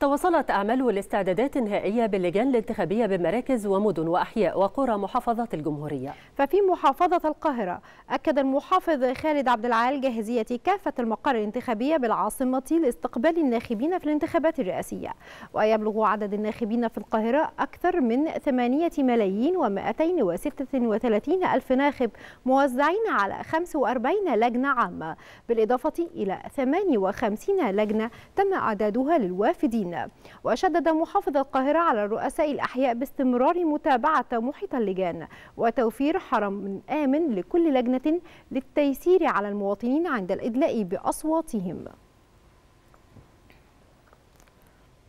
تواصلت أعمال الاستعدادات النهائية باللجان الانتخابية بمراكز ومدن وأحياء وقرى محافظة الجمهورية ففي محافظة القاهرة أكد المحافظ خالد عبد العال جاهزية كافة المقر الانتخابية بالعاصمة لاستقبال الناخبين في الانتخابات الرئاسية ويبلغ عدد الناخبين في القاهرة أكثر من 8 ملايين و236 ألف ناخب موزعين على 45 لجنة عامة بالإضافة إلى 58 لجنة تم إعدادها للوافدين اللاجئين وشدد محافظ القاهرة على رؤساء الأحياء باستمرار متابعة محيط اللجان وتوفير حرم آمن لكل لجنة للتيسير على المواطنين عند الإدلاء بأصواتهم